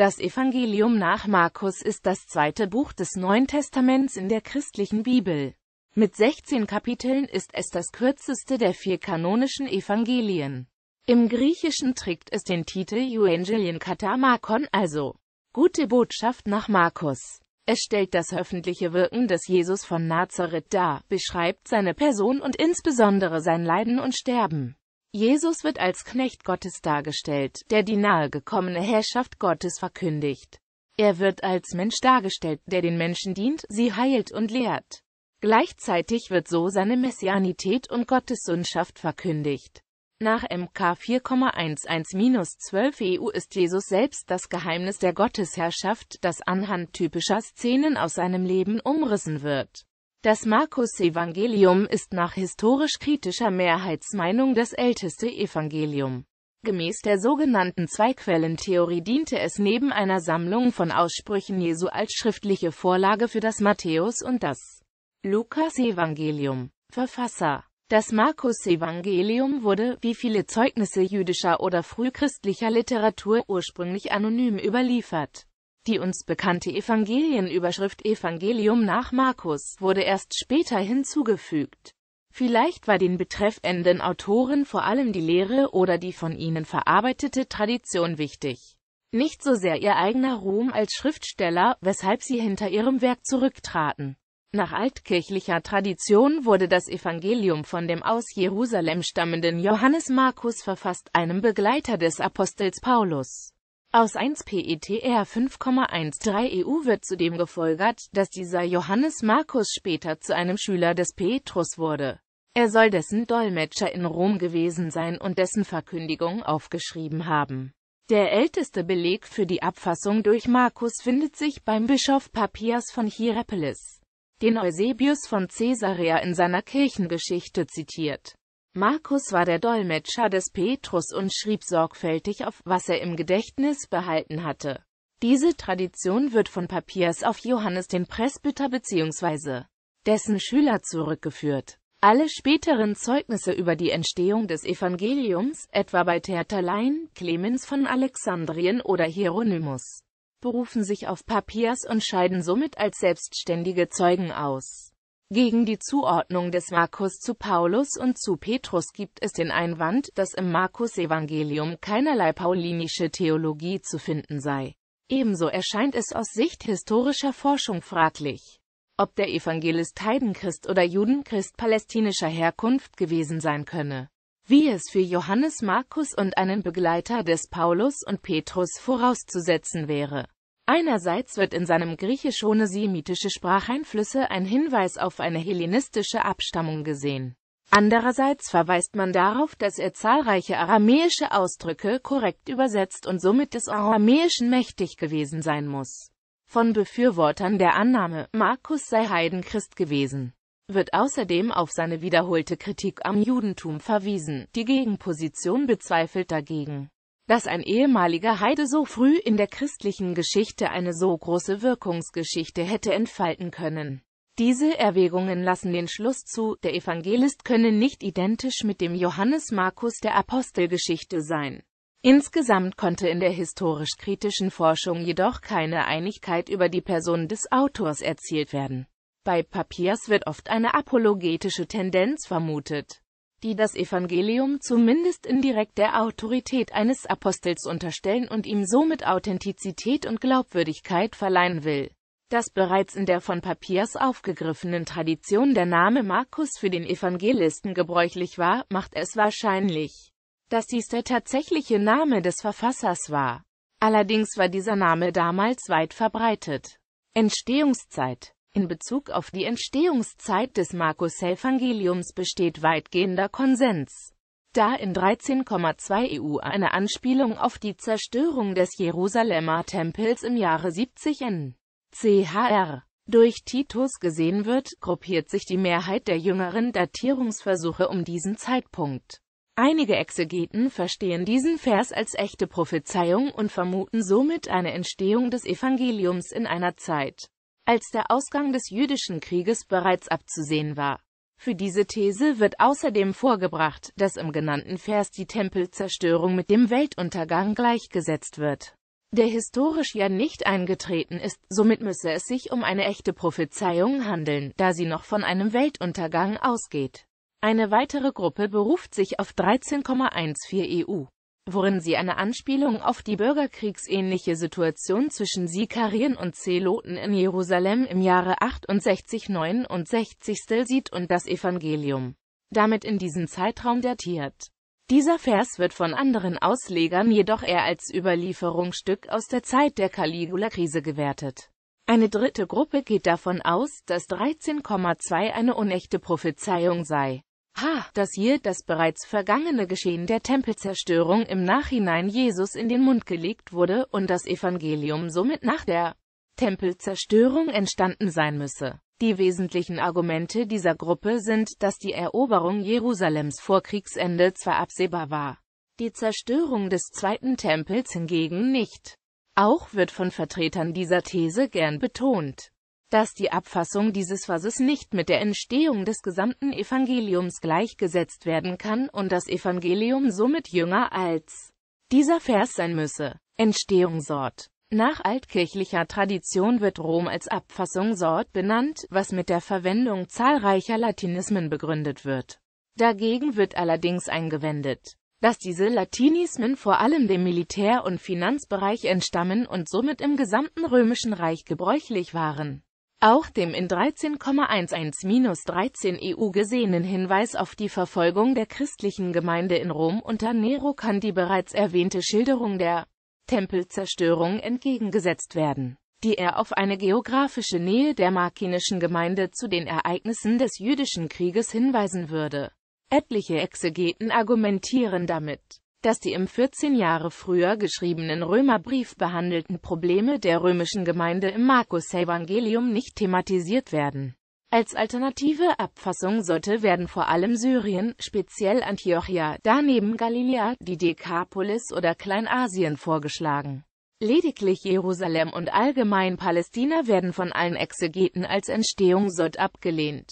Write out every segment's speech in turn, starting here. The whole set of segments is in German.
Das Evangelium nach Markus ist das zweite Buch des Neuen Testaments in der christlichen Bibel. Mit 16 Kapiteln ist es das kürzeste der vier kanonischen Evangelien. Im Griechischen trägt es den Titel Euangelion kata Markon, also Gute Botschaft nach Markus. Es stellt das öffentliche Wirken des Jesus von Nazareth dar, beschreibt seine Person und insbesondere sein Leiden und Sterben. Jesus wird als Knecht Gottes dargestellt, der die nahegekommene Herrschaft Gottes verkündigt. Er wird als Mensch dargestellt, der den Menschen dient, sie heilt und lehrt. Gleichzeitig wird so seine Messianität und Gottessundschaft verkündigt. Nach MK 4,11-12 EU ist Jesus selbst das Geheimnis der Gottesherrschaft, das anhand typischer Szenen aus seinem Leben umrissen wird. Das Markus-Evangelium ist nach historisch-kritischer Mehrheitsmeinung das älteste Evangelium. Gemäß der sogenannten Zweiquellentheorie diente es neben einer Sammlung von Aussprüchen Jesu als schriftliche Vorlage für das Matthäus- und das Lukas-Evangelium. Verfasser Das Markus-Evangelium wurde, wie viele Zeugnisse jüdischer oder frühchristlicher Literatur, ursprünglich anonym überliefert. Die uns bekannte Evangelienüberschrift Evangelium nach Markus wurde erst später hinzugefügt. Vielleicht war den betreffenden Autoren vor allem die Lehre oder die von ihnen verarbeitete Tradition wichtig. Nicht so sehr ihr eigener Ruhm als Schriftsteller, weshalb sie hinter ihrem Werk zurücktraten. Nach altkirchlicher Tradition wurde das Evangelium von dem aus Jerusalem stammenden Johannes Markus verfasst, einem Begleiter des Apostels Paulus. Aus 1 PETR 5,13 EU wird zudem gefolgert, dass dieser Johannes Markus später zu einem Schüler des Petrus wurde. Er soll dessen Dolmetscher in Rom gewesen sein und dessen Verkündigung aufgeschrieben haben. Der älteste Beleg für die Abfassung durch Markus findet sich beim Bischof Papias von Hierapolis, den Eusebius von Caesarea in seiner Kirchengeschichte zitiert Markus war der Dolmetscher des Petrus und schrieb sorgfältig auf, was er im Gedächtnis behalten hatte. Diese Tradition wird von Papias auf Johannes den Presbyter bzw. dessen Schüler zurückgeführt. Alle späteren Zeugnisse über die Entstehung des Evangeliums, etwa bei Tertullein, Clemens von Alexandrien oder Hieronymus, berufen sich auf Papias und scheiden somit als selbstständige Zeugen aus. Gegen die Zuordnung des Markus zu Paulus und zu Petrus gibt es den Einwand, dass im Markus-Evangelium keinerlei paulinische Theologie zu finden sei. Ebenso erscheint es aus Sicht historischer Forschung fraglich, ob der Evangelist Heidenchrist oder Judenchrist palästinischer Herkunft gewesen sein könne, wie es für Johannes Markus und einen Begleiter des Paulus und Petrus vorauszusetzen wäre. Einerseits wird in seinem Griechisch ohne semitische Spracheinflüsse ein Hinweis auf eine hellenistische Abstammung gesehen. Andererseits verweist man darauf, dass er zahlreiche aramäische Ausdrücke korrekt übersetzt und somit des Aramäischen mächtig gewesen sein muss. Von Befürwortern der Annahme, Markus sei Heidenchrist gewesen, wird außerdem auf seine wiederholte Kritik am Judentum verwiesen, die Gegenposition bezweifelt dagegen dass ein ehemaliger Heide so früh in der christlichen Geschichte eine so große Wirkungsgeschichte hätte entfalten können. Diese Erwägungen lassen den Schluss zu, der Evangelist könne nicht identisch mit dem Johannes Markus der Apostelgeschichte sein. Insgesamt konnte in der historisch-kritischen Forschung jedoch keine Einigkeit über die Person des Autors erzielt werden. Bei Papiers wird oft eine apologetische Tendenz vermutet die das Evangelium zumindest indirekt der Autorität eines Apostels unterstellen und ihm somit Authentizität und Glaubwürdigkeit verleihen will. Dass bereits in der von Papias aufgegriffenen Tradition der Name Markus für den Evangelisten gebräuchlich war, macht es wahrscheinlich, dass dies der tatsächliche Name des Verfassers war. Allerdings war dieser Name damals weit verbreitet. Entstehungszeit in Bezug auf die Entstehungszeit des Markus-Evangeliums besteht weitgehender Konsens. Da in 13,2 EU eine Anspielung auf die Zerstörung des Jerusalemer Tempels im Jahre 70 n. CHR durch Titus gesehen wird, gruppiert sich die Mehrheit der jüngeren Datierungsversuche um diesen Zeitpunkt. Einige Exegeten verstehen diesen Vers als echte Prophezeiung und vermuten somit eine Entstehung des Evangeliums in einer Zeit, als der Ausgang des jüdischen Krieges bereits abzusehen war. Für diese These wird außerdem vorgebracht, dass im genannten Vers die Tempelzerstörung mit dem Weltuntergang gleichgesetzt wird. Der historisch ja nicht eingetreten ist, somit müsse es sich um eine echte Prophezeiung handeln, da sie noch von einem Weltuntergang ausgeht. Eine weitere Gruppe beruft sich auf 13,14 EU worin sie eine Anspielung auf die bürgerkriegsähnliche Situation zwischen Sikarien und Zeloten in Jerusalem im Jahre 68-69 sieht und das Evangelium damit in diesen Zeitraum datiert. Dieser Vers wird von anderen Auslegern jedoch eher als Überlieferungsstück aus der Zeit der Caligula-Krise gewertet. Eine dritte Gruppe geht davon aus, dass 13,2 eine unechte Prophezeiung sei Ha, dass ihr das bereits vergangene Geschehen der Tempelzerstörung im Nachhinein Jesus in den Mund gelegt wurde und das Evangelium somit nach der Tempelzerstörung entstanden sein müsse. Die wesentlichen Argumente dieser Gruppe sind, dass die Eroberung Jerusalems vor Kriegsende zwar absehbar war, die Zerstörung des Zweiten Tempels hingegen nicht. Auch wird von Vertretern dieser These gern betont, dass die Abfassung dieses Verses nicht mit der Entstehung des gesamten Evangeliums gleichgesetzt werden kann und das Evangelium somit jünger als dieser Vers sein müsse. Entstehung Sort Nach altkirchlicher Tradition wird Rom als Abfassung Sort benannt, was mit der Verwendung zahlreicher Latinismen begründet wird. Dagegen wird allerdings eingewendet, dass diese Latinismen vor allem dem Militär- und Finanzbereich entstammen und somit im gesamten Römischen Reich gebräuchlich waren. Auch dem in 13,11-13 EU e gesehenen Hinweis auf die Verfolgung der christlichen Gemeinde in Rom unter Nero kann die bereits erwähnte Schilderung der Tempelzerstörung entgegengesetzt werden, die er auf eine geografische Nähe der markinischen Gemeinde zu den Ereignissen des jüdischen Krieges hinweisen würde. Etliche Exegeten argumentieren damit dass die im 14 Jahre früher geschriebenen Römerbrief behandelten Probleme der römischen Gemeinde im Markus-Evangelium nicht thematisiert werden. Als alternative Abfassung sollte werden vor allem Syrien, speziell Antiochia, daneben Galiläa, die Dekapolis oder Kleinasien vorgeschlagen. Lediglich Jerusalem und allgemein Palästina werden von allen Exegeten als Entstehung Sod abgelehnt,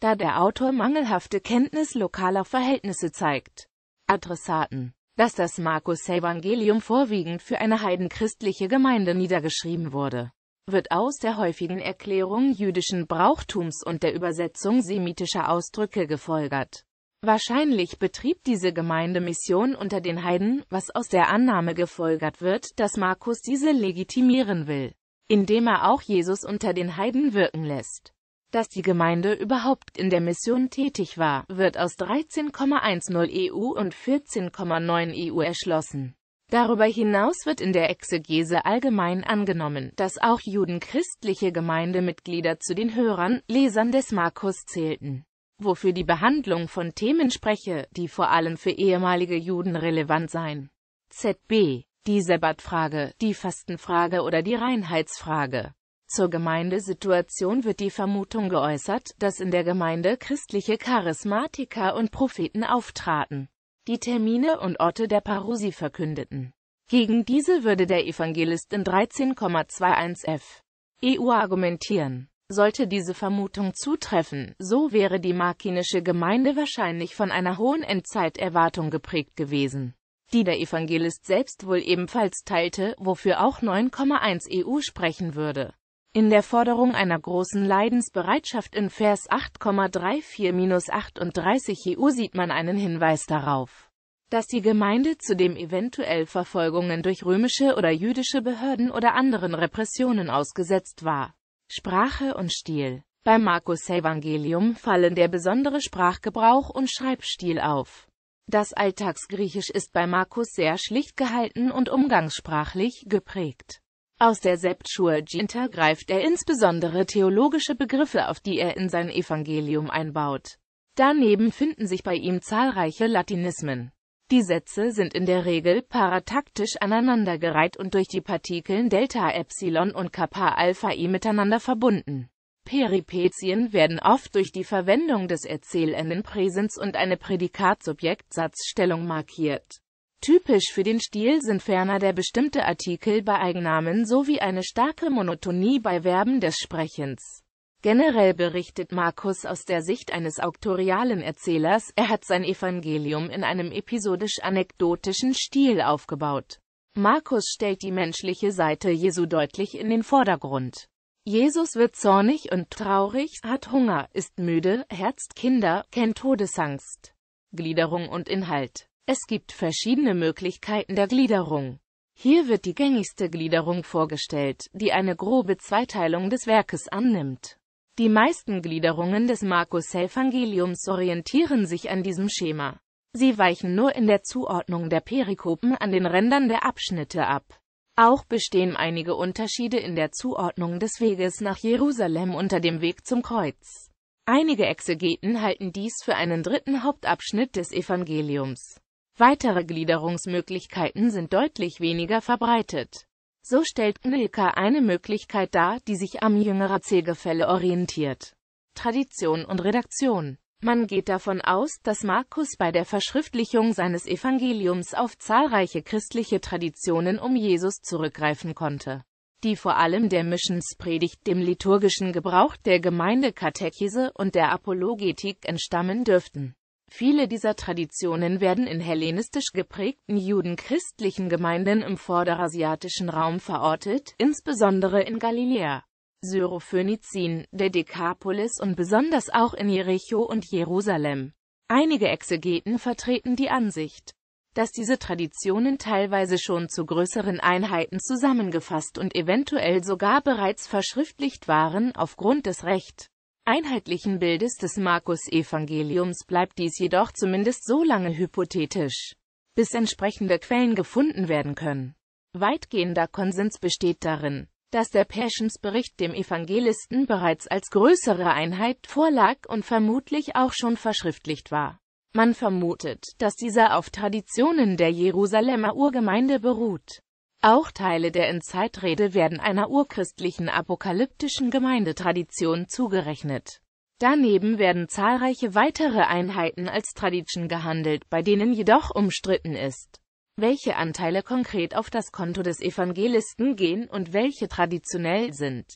da der Autor mangelhafte Kenntnis lokaler Verhältnisse zeigt. Adressaten dass das Markus-Evangelium vorwiegend für eine heidenchristliche Gemeinde niedergeschrieben wurde, wird aus der häufigen Erklärung jüdischen Brauchtums und der Übersetzung semitischer Ausdrücke gefolgert. Wahrscheinlich betrieb diese Gemeinde Mission unter den Heiden, was aus der Annahme gefolgert wird, dass Markus diese legitimieren will, indem er auch Jesus unter den Heiden wirken lässt dass die Gemeinde überhaupt in der Mission tätig war, wird aus 13,10 EU e und 14,9 EU erschlossen. Darüber hinaus wird in der Exegese allgemein angenommen, dass auch Juden christliche Gemeindemitglieder zu den Hörern, Lesern des Markus zählten, wofür die Behandlung von Themen spreche, die vor allem für ehemalige Juden relevant seien. ZB. Die Sabbatfrage, die Fastenfrage oder die Reinheitsfrage. Zur Gemeindesituation wird die Vermutung geäußert, dass in der Gemeinde christliche Charismatiker und Propheten auftraten, die Termine und Orte der Parusi verkündeten. Gegen diese würde der Evangelist in 13,21 f. EU argumentieren. Sollte diese Vermutung zutreffen, so wäre die markinische Gemeinde wahrscheinlich von einer hohen Endzeiterwartung geprägt gewesen, die der Evangelist selbst wohl ebenfalls teilte, wofür auch 9,1 EU e sprechen würde. In der Forderung einer großen Leidensbereitschaft in Vers 8,34-38 EU sieht man einen Hinweis darauf, dass die Gemeinde zudem eventuell Verfolgungen durch römische oder jüdische Behörden oder anderen Repressionen ausgesetzt war. Sprache und Stil Beim Markus-Evangelium fallen der besondere Sprachgebrauch und Schreibstil auf. Das Alltagsgriechisch ist bei Markus sehr schlicht gehalten und umgangssprachlich geprägt. Aus der Septuaginta greift er insbesondere theologische Begriffe auf, die er in sein Evangelium einbaut. Daneben finden sich bei ihm zahlreiche Latinismen. Die Sätze sind in der Regel parataktisch aneinandergereiht und durch die Partikeln Delta Epsilon und Kappa Alpha I e miteinander verbunden. Peripetien werden oft durch die Verwendung des Erzählenden Präsens und eine Prädikatsubjektsatzstellung markiert. Typisch für den Stil sind ferner der bestimmte Artikel bei Eigennamen sowie eine starke Monotonie bei Verben des Sprechens. Generell berichtet Markus aus der Sicht eines auktorialen Erzählers, er hat sein Evangelium in einem episodisch-anekdotischen Stil aufgebaut. Markus stellt die menschliche Seite Jesu deutlich in den Vordergrund. Jesus wird zornig und traurig, hat Hunger, ist müde, herzt Kinder, kennt Todesangst. Gliederung und Inhalt es gibt verschiedene Möglichkeiten der Gliederung. Hier wird die gängigste Gliederung vorgestellt, die eine grobe Zweiteilung des Werkes annimmt. Die meisten Gliederungen des Markus-Evangeliums orientieren sich an diesem Schema. Sie weichen nur in der Zuordnung der Perikopen an den Rändern der Abschnitte ab. Auch bestehen einige Unterschiede in der Zuordnung des Weges nach Jerusalem unter dem Weg zum Kreuz. Einige Exegeten halten dies für einen dritten Hauptabschnitt des Evangeliums. Weitere Gliederungsmöglichkeiten sind deutlich weniger verbreitet. So stellt Gnilka eine Möglichkeit dar, die sich am jüngerer Zählgefälle orientiert. Tradition und Redaktion Man geht davon aus, dass Markus bei der Verschriftlichung seines Evangeliums auf zahlreiche christliche Traditionen um Jesus zurückgreifen konnte die vor allem der Missionspredigt, dem liturgischen Gebrauch der Gemeindekatechese und der Apologetik entstammen dürften Viele dieser Traditionen werden in hellenistisch geprägten judenchristlichen Gemeinden im vorderasiatischen Raum verortet, insbesondere in Galiläa, Syrophönizin, der Dekapolis und besonders auch in Jericho und Jerusalem. Einige Exegeten vertreten die Ansicht, dass diese Traditionen teilweise schon zu größeren Einheiten zusammengefasst und eventuell sogar bereits verschriftlicht waren aufgrund des recht einheitlichen Bildes des Markus-Evangeliums bleibt dies jedoch zumindest so lange hypothetisch, bis entsprechende Quellen gefunden werden können. Weitgehender Konsens besteht darin, dass der Passionsbericht dem Evangelisten bereits als größere Einheit vorlag und vermutlich auch schon verschriftlicht war. Man vermutet, dass dieser auf Traditionen der Jerusalemer Urgemeinde beruht. Auch Teile der Endzeitrede werden einer urchristlichen apokalyptischen Gemeindetradition zugerechnet. Daneben werden zahlreiche weitere Einheiten als Tradition gehandelt, bei denen jedoch umstritten ist, welche Anteile konkret auf das Konto des Evangelisten gehen und welche traditionell sind.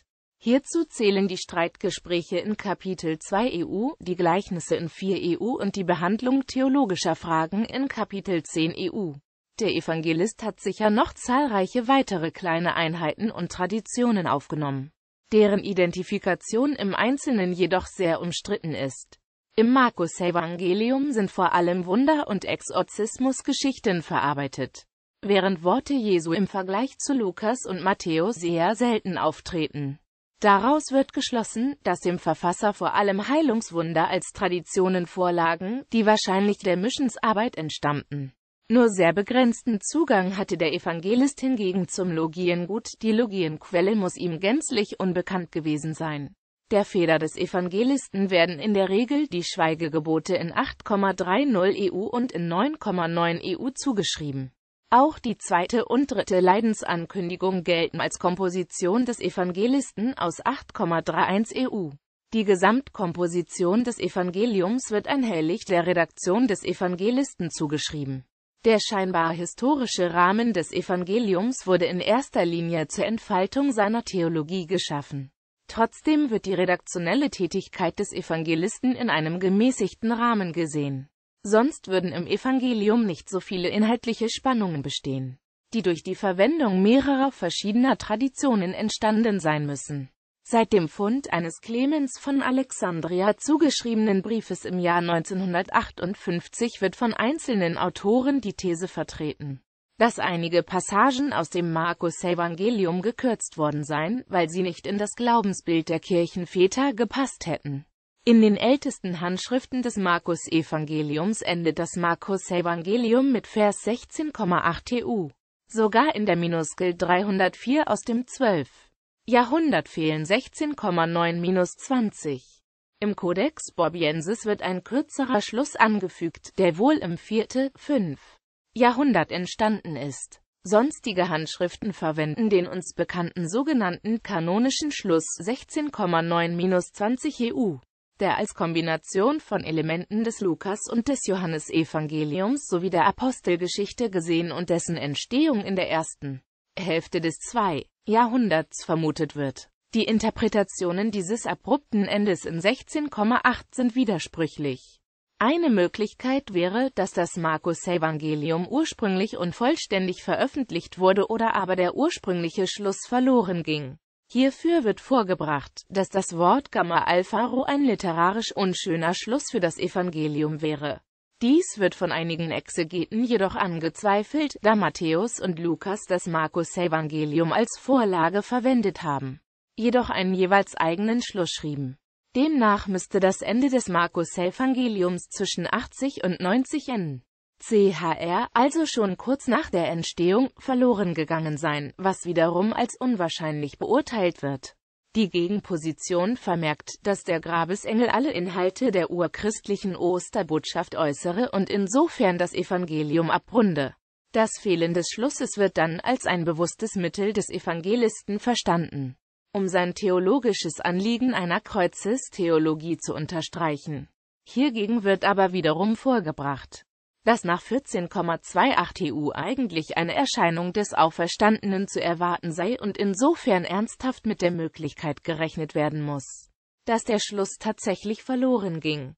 Hierzu zählen die Streitgespräche in Kapitel 2 EU, die Gleichnisse in 4 EU und die Behandlung theologischer Fragen in Kapitel 10 EU. Der Evangelist hat sicher noch zahlreiche weitere kleine Einheiten und Traditionen aufgenommen, deren Identifikation im Einzelnen jedoch sehr umstritten ist. Im Markus-Evangelium sind vor allem Wunder- und Exorzismusgeschichten verarbeitet, während Worte Jesu im Vergleich zu Lukas und Matthäus sehr selten auftreten. Daraus wird geschlossen, dass dem Verfasser vor allem Heilungswunder als Traditionen vorlagen, die wahrscheinlich der Missionsarbeit entstammten. Nur sehr begrenzten Zugang hatte der Evangelist hingegen zum Logiengut, die Logienquelle muss ihm gänzlich unbekannt gewesen sein. Der Feder des Evangelisten werden in der Regel die Schweigegebote in 8,30 EU und in 9,9 EU zugeschrieben. Auch die zweite und dritte Leidensankündigung gelten als Komposition des Evangelisten aus 8,31 EU. E die Gesamtkomposition des Evangeliums wird einhellig der Redaktion des Evangelisten zugeschrieben. Der scheinbar historische Rahmen des Evangeliums wurde in erster Linie zur Entfaltung seiner Theologie geschaffen. Trotzdem wird die redaktionelle Tätigkeit des Evangelisten in einem gemäßigten Rahmen gesehen. Sonst würden im Evangelium nicht so viele inhaltliche Spannungen bestehen, die durch die Verwendung mehrerer verschiedener Traditionen entstanden sein müssen Seit dem Fund eines Clemens von Alexandria zugeschriebenen Briefes im Jahr 1958 wird von einzelnen Autoren die These vertreten, dass einige Passagen aus dem Markus-Evangelium gekürzt worden seien, weil sie nicht in das Glaubensbild der Kirchenväter gepasst hätten. In den ältesten Handschriften des Markus-Evangeliums endet das Markus-Evangelium mit Vers 16,8 TU. Sogar in der Minuskel 304 aus dem 12. Jahrhundert fehlen 16,9-20. Im Codex Borbiensis wird ein kürzerer Schluss angefügt, der wohl im vierte, 5. Jahrhundert entstanden ist. Sonstige Handschriften verwenden den uns bekannten sogenannten kanonischen Schluss 16,9-20 EU, der als Kombination von Elementen des Lukas- und des Johannesevangeliums sowie der Apostelgeschichte gesehen und dessen Entstehung in der ersten Hälfte des 2. Jahrhunderts vermutet wird. Die Interpretationen dieses abrupten Endes in 16,8 sind widersprüchlich. Eine Möglichkeit wäre, dass das Markus-Evangelium ursprünglich unvollständig veröffentlicht wurde oder aber der ursprüngliche Schluss verloren ging. Hierfür wird vorgebracht, dass das Wort Gamma Alpharo ein literarisch unschöner Schluss für das Evangelium wäre. Dies wird von einigen Exegeten jedoch angezweifelt, da Matthäus und Lukas das Markus-Evangelium als Vorlage verwendet haben, jedoch einen jeweils eigenen Schluss schrieben. Demnach müsste das Ende des Markus-Evangeliums zwischen 80 und 90 n. CHR, also schon kurz nach der Entstehung, verloren gegangen sein, was wiederum als unwahrscheinlich beurteilt wird. Die Gegenposition vermerkt, dass der Grabesengel alle Inhalte der urchristlichen Osterbotschaft äußere und insofern das Evangelium abrunde. Das Fehlen des Schlusses wird dann als ein bewusstes Mittel des Evangelisten verstanden, um sein theologisches Anliegen einer Kreuzestheologie zu unterstreichen. Hiergegen wird aber wiederum vorgebracht, dass nach 14,28 EU eigentlich eine Erscheinung des Auferstandenen zu erwarten sei und insofern ernsthaft mit der Möglichkeit gerechnet werden muss, dass der Schluss tatsächlich verloren ging.